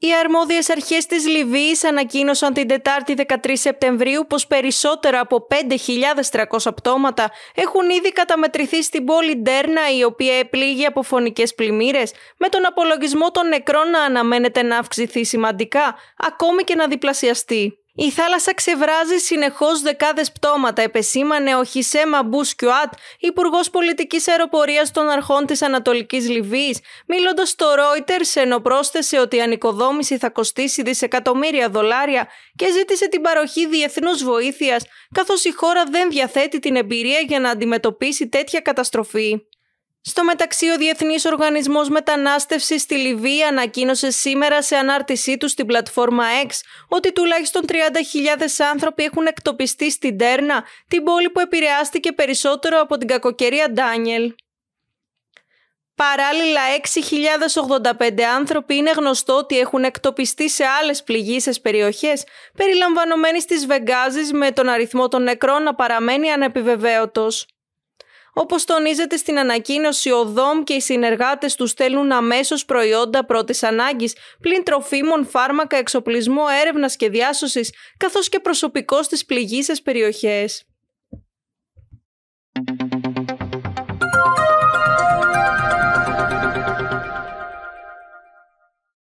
Οι αρμόδιες αρχές της Λιβύης ανακοίνωσαν την Τετάρτη 13 Σεπτεμβρίου πως περισσότερα από 5.300 πτώματα έχουν ήδη καταμετρηθεί στην πόλη Ντέρνα η οποία επλήγει από φωνικές πλημμύρες με τον απολογισμό των νεκρών να αναμένεται να αυξηθεί σημαντικά ακόμη και να διπλασιαστεί. Η θάλασσα ξεβράζει συνεχώς δεκάδες πτώματα, επεσήμανε ο Χισέ Μαμπού Σκιουάτ, υπουργός πολιτικής αεροπορίας των αρχών της Ανατολικής Λιβύης, μιλώντας στο Reuters, ενώ πρόσθεσε ότι η ανοικοδόμηση θα κοστίσει δισεκατομμύρια δολάρια και ζήτησε την παροχή διεθνούς βοήθειας, καθώς η χώρα δεν διαθέτει την εμπειρία για να αντιμετωπίσει τέτοια καταστροφή. Στο μεταξύ, ο Διεθνής Οργανισμός Μετανάστευσης στη Λιβύη ανακοίνωσε σήμερα σε ανάρτησή του στην πλατφόρμα X ότι τουλάχιστον 30.000 άνθρωποι έχουν εκτοπιστεί στην Τέρνα, την πόλη που επηρεάστηκε περισσότερο από την κακοκαιρία Ντάνιελ. Παράλληλα, 6.085 άνθρωποι είναι γνωστό ότι έχουν εκτοπιστεί σε άλλες πληγήσεις περιοχές, περιλαμβανομένες της Βεγγάζης με τον αριθμό των νεκρών να παραμένει ανεπιβεβαίωτος. Όπως τονίζεται στην ανακοίνωση, ο ΔΟΜ και οι συνεργάτες τους στέλνουν αμέσως προϊόντα πρώτης ανάγκης, πλην τροφίμων, φάρμακα, εξοπλισμό έρευνας και διάσωσης, καθώς και προσωπικό στις πληγήσεις περιοχές.